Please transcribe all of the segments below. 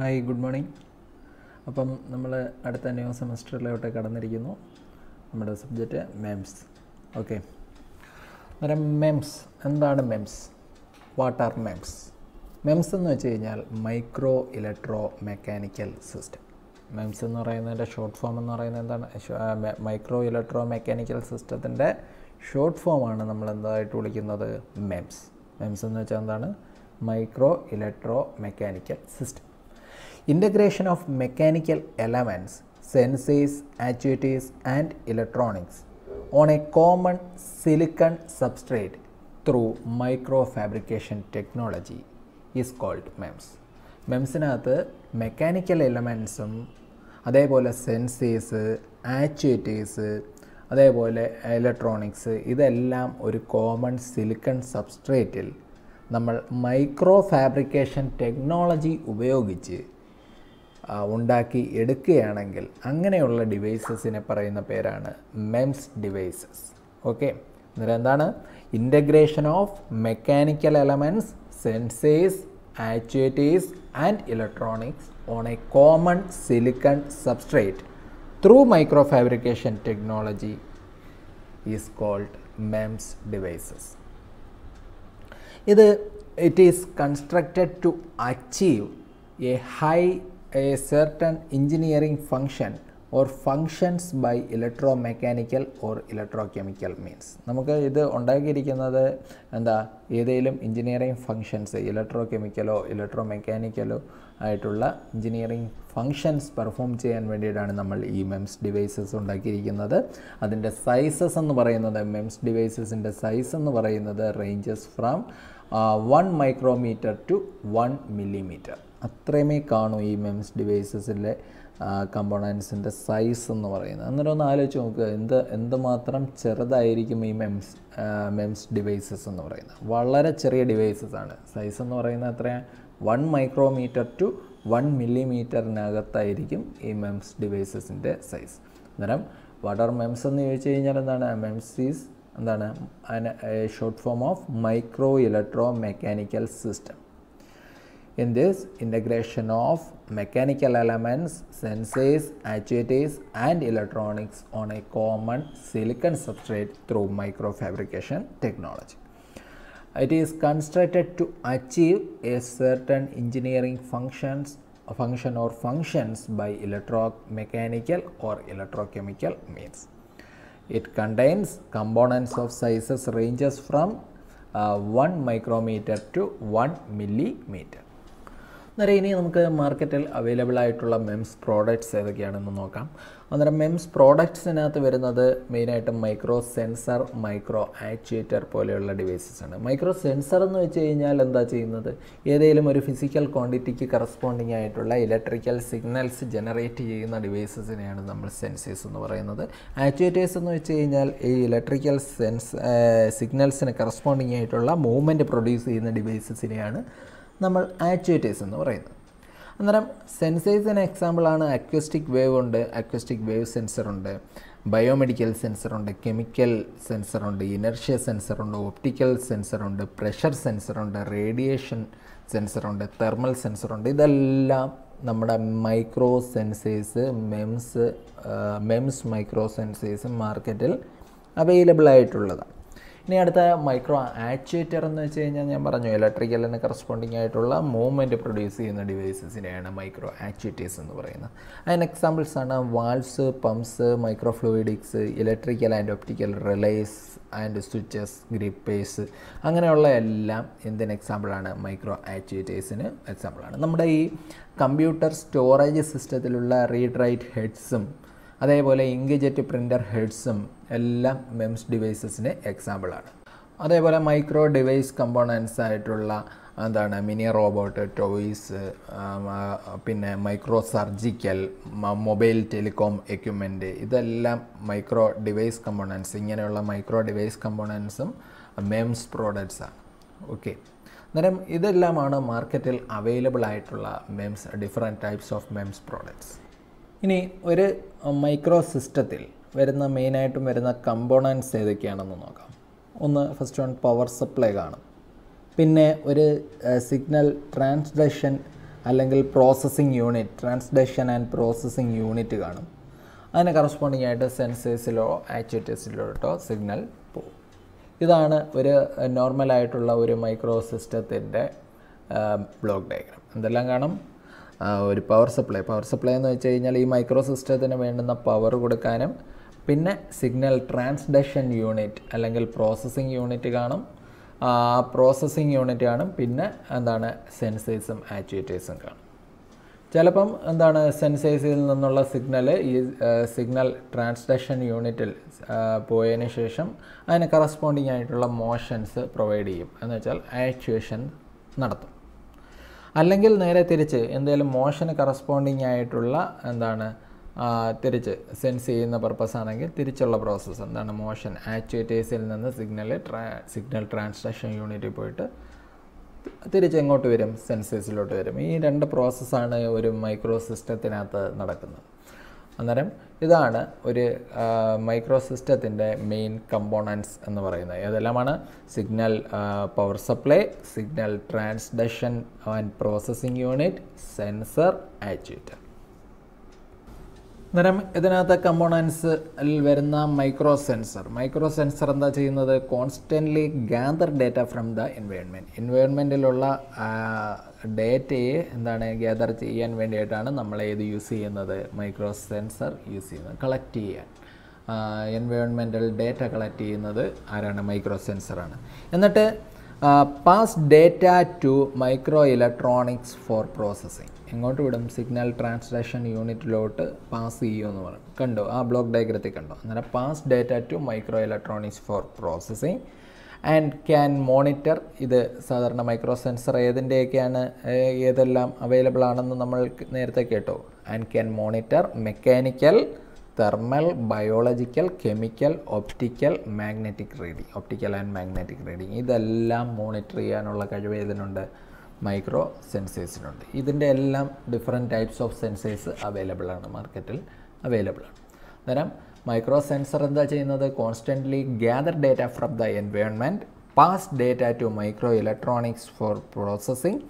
Hi good morning അപ്പം നമ്മൾ അടുത്ത ന്യൂ സെമസ്റ്ററിലോട്ട് കടന്നിരിക്കുന്നു നമ്മുടെ സബ്ജക്റ്റ് മെംസ് ഓക്കെ അന്നേരം മെംസ് എന്താണ് MEMS what are MEMS MEMS എന്ന് വെച്ച് കഴിഞ്ഞാൽ micro electro mechanical system MEMS എന്ന് പറയുന്നതിൻ്റെ ഷോർട്ട് ഫോം എന്ന് പറയുന്നത് എന്താണ് മൈക്രോ ഇലക്ട്രോ മെക്കാനിക്കൽ സിസ്റ്റത്തിൻ്റെ ഷോർട്ട് ഫോമാണ് നമ്മൾ എന്തായിട്ട് വിളിക്കുന്നത് മെംസ് മെംസ് എന്ന് വെച്ചാൽ എന്താണ് micro electro mechanical system integration of mechanical elements sensors actuators and electronics on a common silicon substrate through micro fabrication technology is called MEMS മെംസിനകത്ത് മെക്കാനിക്കൽ എലമെൻസും അതേപോലെ സെൻസേഴ്സ് ആക്ച്വേറ്റേഴ്സ് അതേപോലെ ഇലക്ട്രോണിക്സ് ഇതെല്ലാം ഒരു കോമൺ സിലിക്കൺ സബ്സ്ട്രേറ്റിൽ നമ്മൾ micro fabrication technology ഉപയോഗിച്ച് ഉണ്ടാക്കി എടുക്കുകയാണെങ്കിൽ അങ്ങനെയുള്ള ഡിവൈസസിനെ പറയുന്ന പേരാണ് മെംസ് ഡിവൈസസ് ഓക്കെ എന്നിട്ട് എന്താണ് integration of mechanical elements sensors actuators and electronics on a common silicon substrate through micro fabrication technology is called MEMS devices ഇത് it is constructed to achieve a high a certain engineering function or functions by electro mechanical or electrochemical means നമുക്ക് ഇത് ഉണ്ടാക്കിയിരിക്കുന്നത് എന്താ ഏതെങ്കിലും engineering functions electro കെമിക്കലോ electro മെക്കാനിക്കലോ ആയിട്ടുള്ള engineering functions perform ചെയ്യാൻ വേണ്ടിയിട്ടാണ് നമ്മൾ ഈ മെംസ് ഡിവൈസസ് ഉണ്ടാക്കിയിരിക്കുന്നത് അതിൻ്റെ സൈസസ് എന്ന് പറയുന്നത് മെംസ് ഡിവൈസസിൻ്റെ സൈസ് എന്ന് പറയുന്നത് ranges from one micrometre to one millimetre അത്രയുമേ കാണൂ ഈ മെംസ് ഡിവൈസസിലെ കമ്പോണൻസിൻ്റെ സൈസ് എന്ന് പറയുന്നത് അന്നേരം ഒന്ന് ആലോചിച്ച് നോക്കുക എന്ത് എന്തുമാത്രം ചെറുതായിരിക്കും ഈ മെംസ് മെംസ് ഡിവൈസസ് എന്ന് പറയുന്നത് വളരെ ചെറിയ ഡിവൈസസ് ആണ് സൈസ് എന്ന് പറയുന്നത് അത്രയാണ് വൺ മൈക്രോമീറ്റർ ടു വൺ മില്ലിമീറ്ററിനകത്തായിരിക്കും ഈ മെംസ് ഡിവൈസസിൻ്റെ സൈസ് അന്നേരം വാട്ട് ആർ മെംസ് എന്ന് ചോദിച്ചു കഴിഞ്ഞാൽ എന്താണ് മെംസ് ഈസ് എന്താണ് short form of micro electro mechanical system in this integration of mechanical elements, sensors, actuators and electronics on a common silicon substrate through microfabrication technology. It is constructed to achieve a certain engineering functions function or functions by electromechanical or electrochemical means. It contains components of sizes ranges from uh, 1 micrometer to 1 millimeter. അന്നേരം ഇനി നമുക്ക് മാർക്കറ്റിൽ available ആയിട്ടുള്ള MIMS products ഏതൊക്കെയാണെന്ന് നോക്കാം അന്നേരം MIMS പ്രോഡക്റ്റ്സിനകത്ത് വരുന്നത് മെയിനായിട്ടും മൈക്രോ സെൻസർ മൈക്രോ ആക്ച്വേറ്റർ പോലെയുള്ള ഡിവൈസസ് ആണ് മൈക്രോ സെൻസർ എന്ന് വെച്ച് കഴിഞ്ഞാൽ എന്താ ചെയ്യുന്നത് ഏതെങ്കിലും ഒരു ഫിസിക്കൽ ക്വാണ്ടിറ്റിക്ക് കറസ്പോണ്ടിങ് ആയിട്ടുള്ള ഇലക്ട്രിക്കൽ സിഗ്നൽസ് ജനറേറ്റ് ചെയ്യുന്ന ഡിവൈസസിനെയാണ് നമ്മൾ സെൻസേഴ്സ് എന്ന് പറയുന്നത് ആക്ച്വേറ്റേഴ്സ് എന്ന് വെച്ച് കഴിഞ്ഞാൽ ഈ ഇലക്ട്രിക്കൽ സെൻസ് സിഗ്നൽസിന് കറസ്പോണ്ടിങ് ആയിട്ടുള്ള മൂവ്മെൻറ്റ് പ്രൊഡ്യൂസ് ചെയ്യുന്ന ഡിവൈസസിനെയാണ് നമ്മൾ ആക്ച്വേറ്റേഴ്സ് എന്ന് പറയുന്നത് അന്നേരം സെൻസേഴ്സ് എന്ന എക്സാമ്പിളാണ് അക്വസ്റ്റിക് വേവ് ഉണ്ട് അക്വസ്റ്റിക് വേവ് സെൻസറുണ്ട് ബയോമെഡിക്കൽ സെൻസറുണ്ട് കെമിക്കൽ സെൻസറുണ്ട് ഇനർഷ്യ സെൻസറുണ്ട് ഒപ്റ്റിക്കൽ സെൻസറുണ്ട് പ്രഷർ സെൻസറുണ്ട് റേഡിയേഷൻ സെൻസറുണ്ട് തെർമൽ സെൻസറുണ്ട് ഇതെല്ലാം നമ്മുടെ micro sensors MEMS MEMS micro sensors മാർക്കറ്റിൽ അവൈലബിൾ ആയിട്ടുള്ളതാണ് ഇനി അടുത്ത മൈക്രോ ആക്ച്വേറ്റർ എന്ന് വെച്ച് കഴിഞ്ഞാൽ ഞാൻ പറഞ്ഞു ഇലക്ട്രിക്കൽ എന്ന് കറസ്പോണ്ടിങ് ആയിട്ടുള്ള മൂവ്മെൻറ്റ് പ്രൊഡ്യൂസ് ചെയ്യുന്ന ഡിവൈസസിനെയാണ് മൈക്രോ ആക്ച്വേറ്റേഴ്സ് എന്ന് പറയുന്നത് അതിന് എക്സാമ്പിൾസ് ആണ് valves pumps micro fluidics electrical and optical relays and switches grippers അങ്ങനെയുള്ള എല്ലാം എന്തിന് എക്സാമ്പിളാണ് മൈക്രോ ആക്ച്വേറ്റേഴ്സിന് എക്സാമ്പിളാണ് നമ്മുടെ ഈ കമ്പ്യൂട്ടർ സ്റ്റോറേജ് സിസ്റ്റത്തിലുള്ള റീഡ് റൈറ്റ് ഹെഡ്സും അതേപോലെ ഇങ്ക് ജെറ്റ് പ്രിൻ്റർ ഹെഡ്സും എല്ലാം മെംസ് ഡിവൈസസിൻ്റെ എക്സാമ്പിളാണ് അതേപോലെ മൈക്രോ ഡിവൈസ് കമ്പോണൻസ് ആയിട്ടുള്ള എന്താണ് മിനി റോബോട്ട് ടോയ്സ് പിന്നെ micro surgical mobile telecom equipment ഇതെല്ലാം മൈക്രോ ഡിവൈസ് കമ്പോണൻസ് ഇങ്ങനെയുള്ള മൈക്രോ ഡിവൈസ് കമ്പോണൻസും മെംസ് പ്രോഡക്ട്സാണ് ഓക്കെ അന്നേരം ഇതെല്ലാമാണ് മാർക്കറ്റിൽ അവൈലബിൾ ആയിട്ടുള്ള MEMS different types of MEMS products ഇനി ഒരു മൈക്രോ സിസ്റ്റത്തിൽ വരുന്ന മെയിനായിട്ടും വരുന്ന കമ്പോണൻസ് ഏതൊക്കെയാണെന്ന് നോക്കാം ഒന്ന് ഫസ്റ്റ് വൺ പവർ സപ്ലൈ കാണും പിന്നെ ഒരു സിഗ്നൽ ട്രാൻസ്ഡക്ഷൻ അല്ലെങ്കിൽ processing unit transduction and processing unit കാണും അതിന് കറസ്പോണ്ടിങ് ആയിട്ട് സെൻസേഴ്സിലോ ആക്ച്വേറ്റേഴ്സിലോട്ടോ സിഗ്നൽ പോകും ഇതാണ് ഒരു നോർമലായിട്ടുള്ള ഒരു മൈക്രോ സിസ്റ്റത്തിൻ്റെ ബ്ലോക്ക് ഡയഗ്രാം എന്തെല്ലാം കാണും ഒരു പവർ സപ്ലൈ പവർ സപ്ലൈ എന്ന് വെച്ച് കഴിഞ്ഞാൽ ഈ മൈക്രോ സിസ്റ്റത്തിന് വേണ്ടുന്ന പവർ കൊടുക്കാനും പിന്നെ സിഗ്നൽ ട്രാൻസ്ഡക്ഷൻ യൂണിറ്റ് അല്ലെങ്കിൽ പ്രോസസ്സിംഗ് യൂണിറ്റ് കാണും പ്രോസസ്സിംഗ് യൂണിറ്റ് കാണും പിന്നെ എന്താണ് സെൻസേഴ്സും ആക്ച്വേറ്റേഴ്സും കാണും ചിലപ്പം എന്താണ് സെൻസേഴ്സിൽ നിന്നുള്ള സിഗ്നൽ ഈ സിഗ്നൽ ട്രാൻസ്ഡക്ഷൻ യൂണിറ്റിൽ പോയതിന് ശേഷം അതിന് കറസ്പോണ്ടിങ് ആയിട്ടുള്ള മോഷൻസ് പ്രൊവൈഡ് ചെയ്യും എന്ന് വെച്ചാൽ ആക്ച്വേഷൻ നടത്തും അല്ലെങ്കിൽ നേരെ തിരിച്ച് എന്തെങ്കിലും മോഷന് കറസ്പോണ്ടിങ് ആയിട്ടുള്ള എന്താണ് തിരിച്ച് സെൻസ് ചെയ്യുന്ന പർപ്പസ് ആണെങ്കിൽ തിരിച്ചുള്ള പ്രോസസ്സ് എന്താണ് മോഷൻ ആക്ച്വേറ്റേഴ്സിൽ നിന്ന് സിഗ്നൽ ട്രാ സിഗ്നൽ ട്രാൻസ്ഡക്ഷൻ യൂണിറ്റിൽ പോയിട്ട് എങ്ങോട്ട് വരും സെൻസേഴ്സിലോട്ട് വരും ഈ രണ്ട് പ്രോസസ്സാണ് ഒരു മൈക്രോ സിസ്റ്റത്തിനകത്ത് നടക്കുന്നത് അന്നേരം ഇതാണ് ഒരു മൈക്രോ സിസ്റ്റത്തിൻ്റെ മെയിൻ കമ്പോണൻസ് എന്ന് പറയുന്നത് ഏതെല്ലാമാണ് signal power supply signal transduction and processing unit sensor actuator അന്നേരം ഇതിനകത്ത് കമ്പോണൻസ് വരുന്ന മൈക്രോ സെൻസർ മൈക്രോ സെൻസർ എന്താ ചെയ്യുന്നത് constantly gather data from the environment എൻവയോൺമെൻറ്റിലുള്ള ഡേറ്റയെ എന്താണ് ഗ്യാദർ ചെയ്യാൻ വേണ്ടിയിട്ടാണ് നമ്മൾ ഏത് യൂസ് ചെയ്യുന്നത് മൈക്രോ സെൻസർ യൂസ് ചെയ്യുന്നത് കളക്ട് ചെയ്യാൻ എൻവയോൺമെൻറ്റൽ ഡേറ്റ കളക്ട് ചെയ്യുന്നത് ആരാണ് മൈക്രോ സെൻസറാണ് എന്നിട്ട് pass data to micro electronics for processing എങ്ങോട്ട് വിടും സിഗ്നൽ ട്രാൻസ്ലേഷൻ യൂണിറ്റിലോട്ട് പാസ് ചെയ്യുമെന്ന് പറയും കണ്ടോ ആ ബ്ലോക്ക് ഡയഗ്രത്തിൽ കണ്ടോ അങ്ങനെ pass data to micro electronics for processing and can monitor ഇത് സാധാരണ മൈക്രോ സെൻസർ ഏതിൻ്റെയൊക്കെയാണ് ഏതെല്ലാം അവൈലബിൾ ആണെന്ന് നമ്മൾ നേരത്തെ കേട്ടോ and can monitor mechanical thermal biological chemical optical magnetic reading optical and magnetic reading ഇതെല്ലാം മോണിറ്റർ ചെയ്യാനുള്ള കഴിവ് ഏതിനുണ്ട് മൈക്രോ സെൻസേഴ്സിനുണ്ട് ഇതിൻ്റെ എല്ലാം different types of sensors available ആണ് മാർക്കറ്റിൽ അവൈലബിൾ ആണ് അന്നേരം മൈക്രോ സെൻസർ എന്താ ചെയ്യുന്നത് constantly gather data from the environment pass data to micro electronics for processing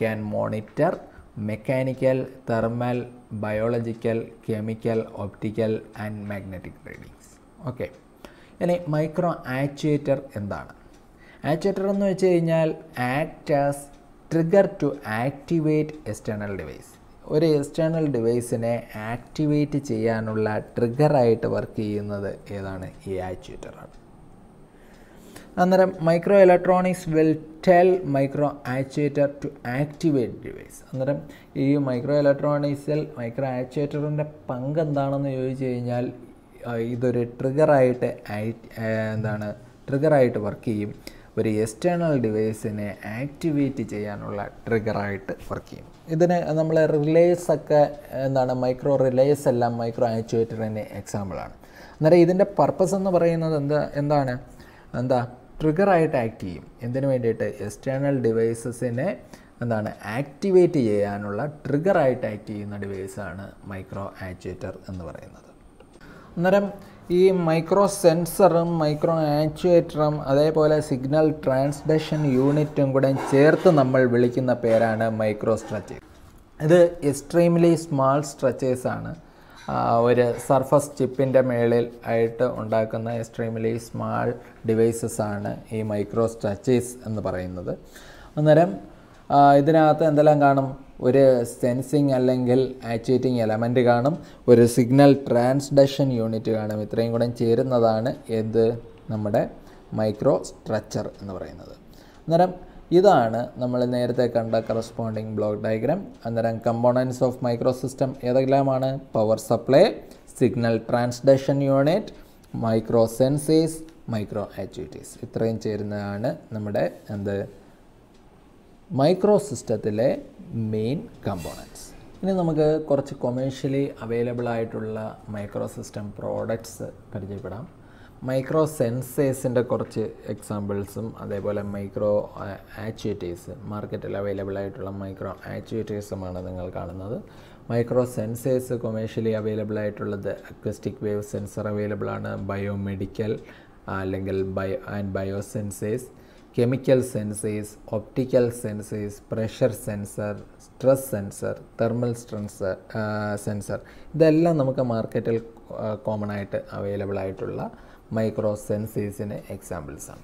can monitor mechanical thermal biological chemical optical and magnetic readings okay ഇനി micro actuator എന്താണ് actuator എന്ന് വെച്ച് കഴിഞ്ഞാൽ act as trigger to activate external device ഒരു external ഡിവൈസിനെ activate ചെയ്യാനുള്ള ട്രിഗറായിട്ട് work ചെയ്യുന്നത് ഏതാണ് ഈ ആക്ച്വേറ്ററാണ് അന്നേരം micro electronics will tell micro actuator to activate device അന്നേരം ഈ മൈക്രോ ഇലക്ട്രോണിക്സിൽ മൈക്രോ ആക്ച്വേറ്ററിൻ്റെ പങ്ക് എന്താണെന്ന് ചോദിച്ചു കഴിഞ്ഞാൽ ഇതൊരു ട്രിഗറായിട്ട് എന്താണ് ട്രിഗറായിട്ട് വർക്ക് ചെയ്യും ഒരു എക്സ്റ്റേണൽ ഡിവൈസിനെ ആക്ടിവേറ്റ് ചെയ്യാനുള്ള ട്രിഗറായിട്ട് വർക്ക് ചെയ്യും ഇതിന് നമ്മൾ റിലേസ് ഒക്കെ എന്താണ് മൈക്രോ റിലേസ് എല്ലാം മൈക്രോ ആക്ച്വേറ്ററിൻ്റെ എക്സാമ്പിളാണ് അന്നേരം ഇതിൻ്റെ പർപ്പസ് എന്ന് പറയുന്നത് എന്താ എന്താണ് എന്താ ട്രിഗറായിട്ട് ആക്ട് ചെയ്യും എന്തിനു വേണ്ടിയിട്ട് എക്സ്റ്റേണൽ ഡിവൈസസിനെ എന്താണ് ആക്ടിവേറ്റ് ചെയ്യാനുള്ള ട്രിഗറായിട്ട് ആക്ട് ചെയ്യുന്ന ഡിവൈസാണ് മൈക്രോ ആക്ച്വേറ്റർ എന്ന് പറയുന്നത് അന്നേരം ഈ മൈക്രോ സെൻസറും മൈക്രോ ആക്ച്വേറ്ററും അതേപോലെ സിഗ്നൽ ട്രാൻസ്ഡക്ഷൻ യൂണിറ്റും കൂടെ ചേർത്ത് നമ്മൾ വിളിക്കുന്ന പേരാണ് മൈക്രോ സ്ട്രച്ചേഴ്സ് ഇത് എക്സ്ട്രീംലി സ്മാൾ സ്ട്രച്ചേഴ്സാണ് ഒരു സർഫസ് ചിപ്പിൻ്റെ മേളിൽ ആയിട്ട് ഉണ്ടാക്കുന്ന എക്സ്ട്രീംലി സ്മാൾ ഡിവൈസസ് ആണ് ഈ മൈക്രോ സ്ട്രച്ചീസ് എന്ന് പറയുന്നത് അന്നേരം ഇതിനകത്ത് എന്തെല്ലാം കാണും ഒരു സെൻസിങ് അല്ലെങ്കിൽ ആക്ച്വേറ്റിംഗ് എലമെൻറ്റ് കാണും ഒരു സിഗ്നൽ ട്രാൻസ്ഡക്ഷൻ യൂണിറ്റ് കാണും ഇത്രയും കൂടെ ചേരുന്നതാണ് ഏത് നമ്മുടെ മൈക്രോ സ്ട്രക്ചർ എന്ന് പറയുന്നത് അന്നേരം ഇതാണ് നമ്മൾ നേരത്തെ കണ്ട കറസ്പോണ്ടിങ് ബ്ലോക്ക് ഡയഗ്രാം അന്നേരം കമ്പോണൻസ് ഓഫ് മൈക്രോ സിസ്റ്റം ഏതെല്ലാമാണ് power supply signal transduction unit micro sensors micro activities ഇത്രയും ചേരുന്നതാണ് നമ്മുടെ എന്ത് മൈക്രോ സിസ്റ്റത്തിലെ മെയിൻ കമ്പോണൻസ് ഇനി നമുക്ക് കുറച്ച് കൊമേഴ്ഷ്യലി അവൈലബിൾ ആയിട്ടുള്ള മൈക്രോ സിസ്റ്റം പ്രോഡക്ട്സ് പരിചയപ്പെടാം മൈക്രോ സെൻസേഴ്സിൻ്റെ കുറച്ച് എക്സാമ്പിൾസും അതേപോലെ മൈക്രോ ആക്ച്വേറ്റേഴ്സ് മാർക്കറ്റിൽ അവൈലബിൾ ആയിട്ടുള്ള മൈക്രോ ആക്ച്വേറ്റേഴ്സുമാണ് നിങ്ങൾ കാണുന്നത് മൈക്രോ സെൻസേഴ്സ് കൊമേഴ്ഷ്യലി അവൈലബിൾ ആയിട്ടുള്ളത് അക്വസ്റ്റിക് വേവ് സെൻസർ അവൈലബിൾ ആണ് ബയോമെഡിക്കൽ അല്ലെങ്കിൽ bio and bio sensors chemical sensors optical sensors pressure sensor stress sensor thermal strain sensor ഇതെല്ലാം നമുക്ക് മാർക്കറ്റിൽ കോമൺ ആയിട്ട് അവൈലബിൾ ആയിട്ടുള്ള മൈക്രോ സെൻസീസിന് എക്സാമ്പിൾസാണ്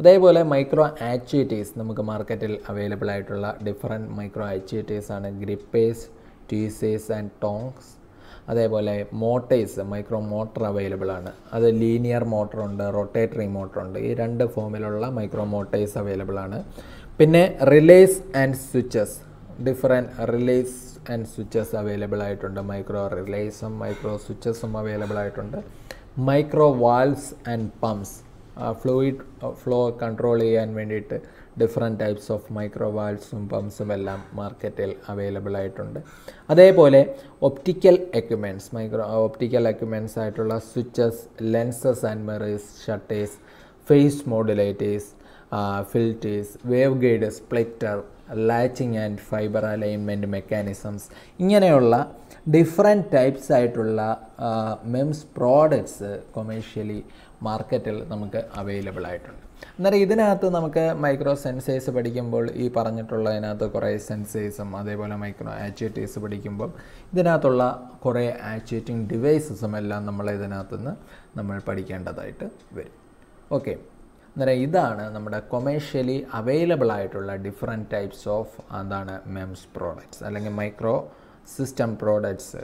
അതേപോലെ മൈക്രോ ആക്ച്വേറ്റേഴ്സ് നമുക്ക് മാർക്കറ്റിൽ അവൈലബിൾ ആയിട്ടുള്ള ഡിഫറെൻറ്റ് മൈക്രോ ആക്ച്വേറ്റേഴ്സ് ആണ് ഗ്രിപ്പേഴ്സ് ട്യൂസേഴ്സ് ആൻഡ് ടോങ്സ് അതേപോലെ മോട്ടേഴ്സ് മൈക്രോ മോട്ടർ അവൈലബിൾ ആണ് അത് ലീനിയർ മോട്ടറുണ്ട് റൊട്ടേറ്ററി മോട്ടറുണ്ട് ഈ രണ്ട് ഫോമിലുള്ള മൈക്രോ മോട്ടേഴ്സ് അവൈലബിൾ ആണ് പിന്നെ relays and switches different relays and switches available ആയിട്ടുണ്ട് മൈക്രോ റിലേസും മൈക്രോ സ്വിച്ചസും അവൈലബിൾ ആയിട്ടുണ്ട് micro valves and pumps fluid flow control ചെയ്യാൻ വേണ്ടിയിട്ട് ഡിഫറെൻറ്റ് ടൈപ്സ് ഓഫ് മൈക്രോ വാൽവ്സും പമ്പ്സും എല്ലാം മാർക്കറ്റിൽ അവൈലബിൾ ആയിട്ടുണ്ട് അതേപോലെ optical equipments micro optical equipments ആയിട്ടുള്ള switches lenses and mirrors shutters phase modulators filters waveguides splitter latching and fibre alignment mechanisms ഇങ്ങനെയുള്ള ഡിഫറെൻറ്റ് ടൈപ്സ് ആയിട്ടുള്ള മെംസ് പ്രോഡക്ട്സ് കൊമേഴ്ഷ്യലി മാർക്കറ്റിൽ നമുക്ക് അവൈലബിൾ ആയിട്ടുണ്ട് അന്നേരം ഇതിനകത്ത് നമുക്ക് മൈക്രോ സെൻസേഴ്സ് പഠിക്കുമ്പോൾ ഈ പറഞ്ഞിട്ടുള്ളതിനകത്ത് കുറേ സെൻസേഴ്സും അതേപോലെ മൈക്രോ ആക്ച്വേറ്റേഴ്സ് പഠിക്കുമ്പോൾ ഇതിനകത്തുള്ള കുറേ ആക്ച്വേറ്റിംഗ് ഡിവൈസസും എല്ലാം നമ്മൾ ഇതിനകത്തുനിന്ന് നമ്മൾ പഠിക്കേണ്ടതായിട്ട് വരും ഓക്കെ അന്നേരം ഇതാണ് നമ്മുടെ കൊമേഴ്ഷ്യലി അവൈലബിൾ ആയിട്ടുള്ള ഡിഫറെൻറ്റ് ടൈപ്സ് ഓഫ് എന്താണ് മെംസ് പ്രോഡക്റ്റ്സ് അല്ലെങ്കിൽ micro system products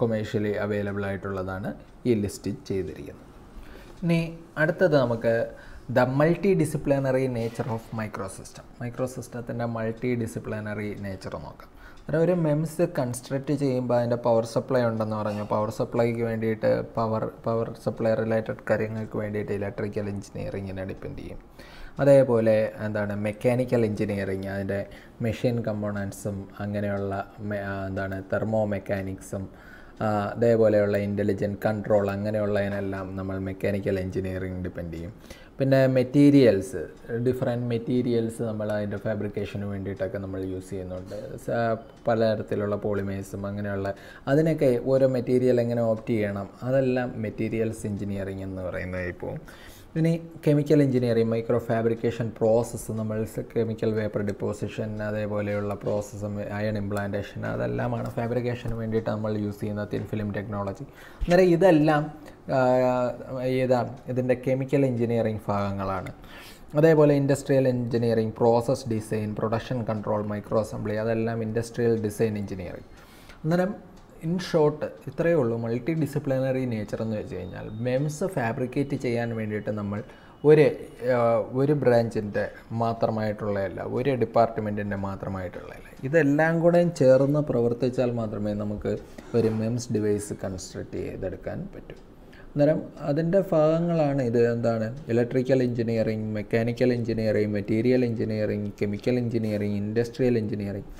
commercially available ആയിട്ടുള്ളതാണ് ഈ ലിസ്റ്റ് ചെയ്തിരിക്കുന്നത് ഇനി അടുത്തത് നമുക്ക് the multi disciplinary nature of micro system micro സിസ്റ്റത്തിൻ്റെ മൾട്ടി ഡിസിപ്ലിനറി നേച്ചർ നോക്കാം കാരണം ഒരു മെംസ് കൺസ്ട്രക്ട് ചെയ്യുമ്പോൾ അതിൻ്റെ പവർ സപ്ലൈ ഉണ്ടെന്ന് പറഞ്ഞു പവർ സപ്ലൈക്ക് വേണ്ടിയിട്ട് പവർ പവർ സപ്ലൈ റിലേറ്റഡ് കാര്യങ്ങൾക്ക് വേണ്ടിയിട്ട് ഇലക്ട്രിക്കൽ എഞ്ചിനീയറിങ്ങിനെ ഡിപ്പെൻഡ് ചെയ്യും അതേപോലെ എന്താണ് മെക്കാനിക്കൽ എഞ്ചിനീയറിങ് അതിൻ്റെ മെഷീൻ കമ്പോണൻസും അങ്ങനെയുള്ള എന്താണ് തെർമോ മെക്കാനിക്സും അതേപോലെയുള്ള ഇൻ്റലിജൻറ്റ് കൺട്രോൾ അങ്ങനെയുള്ളതിനെല്ലാം നമ്മൾ മെക്കാനിക്കൽ എഞ്ചിനീയറിങ് ഡിപ്പെൻഡ് ചെയ്യും പിന്നെ മെറ്റീരിയൽസ് ഡിഫറെൻറ്റ് മെറ്റീരിയൽസ് നമ്മൾ അതിൻ്റെ ഫാബ്രിക്കേഷന് വേണ്ടിയിട്ടൊക്കെ നമ്മൾ യൂസ് ചെയ്യുന്നുണ്ട് പലതരത്തിലുള്ള പോളിമേഴ്സും അങ്ങനെയുള്ള അതിനൊക്കെ ഓരോ മെറ്റീരിയൽ എങ്ങനെ ഓപ്റ്റ് ചെയ്യണം അതെല്ലാം മെറ്റീരിയൽസ് എഞ്ചിനീയറിംഗ് എന്ന് പറയുന്നത് ഇപ്പോൾ ഇനി chemical engineering micro fabrication process നമ്മൾ കെമിക്കൽ വേപ്പർ ഡിപ്പോസിഷൻ അതേപോലെയുള്ള പ്രോസസ്സും അയൺ ഇംപ്ലാന്റേഷൻ അതെല്ലാമാണ് ഫാബ്രിക്കേഷന് വേണ്ടിയിട്ട് നമ്മൾ യൂസ് ചെയ്യുന്ന തിൻ ഫിലിം ടെക്നോളജി അന്നേരം ഇതെല്ലാം ഏതാ ഇതിൻ്റെ കെമിക്കൽ എഞ്ചിനീയറിംഗ് ഭാഗങ്ങളാണ് അതേപോലെ industrial engineering process design production control micro assembly അതെല്ലാം ഇൻഡസ്ട്രിയൽ ഡിസൈൻ എഞ്ചിനീയറിംഗ് അന്നേരം ഇൻ ഷോർട്ട് ഇത്രയേ ഉള്ളൂ മൾട്ടി ഡിസിപ്ലിനറി നേച്ചർ എന്ന് വെച്ച് കഴിഞ്ഞാൽ മെംസ് ഫാബ്രിക്കേറ്റ് ചെയ്യാൻ വേണ്ടിയിട്ട് നമ്മൾ ഒരു ഒരു ബ്രാഞ്ചിൻ്റെ മാത്രമായിട്ടുള്ളതല്ല ഒരു ഡിപ്പാർട്ട്മെൻറ്റിൻ്റെ മാത്രമായിട്ടുള്ളതല്ല ഇതെല്ലാം കൂടെ ചേർന്ന് പ്രവർത്തിച്ചാൽ മാത്രമേ നമുക്ക് ഒരു മെംസ് ഡിവൈസ് കൺസ്ട്രക്റ്റ് ചെയ്തെടുക്കാൻ പറ്റൂ അന്നേരം അതിൻ്റെ ഭാഗങ്ങളാണ് ഇത് എന്താണ് electrical engineering mechanical engineering material engineering chemical engineering industrial engineering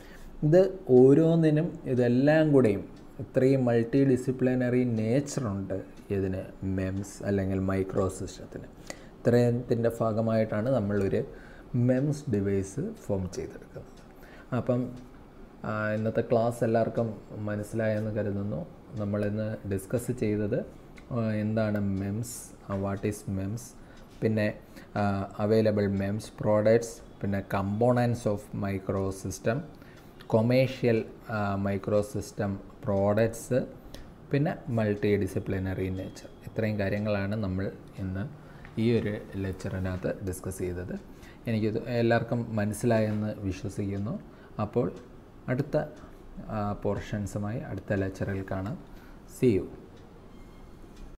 ഇത് ഓരോന്നിനും ഇതെല്ലാം കൂടെയും ഇത്രയും മൾട്ടി ഡിസിപ്ലിനറി നേച്ചറുണ്ട് ഇതിന് മെംസ് അല്ലെങ്കിൽ മൈക്രോ സിസ്റ്റത്തിന് ഇത്രയത്തിൻ്റെ ഭാഗമായിട്ടാണ് നമ്മളൊരു മെംസ് ഡിവൈസ് ഫോം ചെയ്തെടുക്കുന്നത് അപ്പം ഇന്നത്തെ ക്ലാസ് എല്ലാവർക്കും മനസ്സിലായെന്ന് കരുതുന്നു നമ്മളിന്ന് ഡിസ്കസ് ചെയ്തത് എന്താണ് മെംസ് വാട്ട് ഈസ് മെംസ് പിന്നെ അവൈലബിൾ മെംസ് പ്രോഡക്ട്സ് പിന്നെ components of micro system commercial micro system products പിന്നെ മൾട്ടി ഡിസിപ്ലിനറി നേച്ചർ ഇത്രയും കാര്യങ്ങളാണ് നമ്മൾ ഇന്ന് ഈ ഒരു ലെക്ചറിനകത്ത് ഡിസ്കസ് ചെയ്തത് എനിക്ക് എല്ലാവർക്കും മനസ്സിലായെന്ന് വിശ്വസിക്കുന്നു അപ്പോൾ അടുത്ത പോർഷൻസുമായി അടുത്ത ലെക്ചറിൽ കാണാം സി യു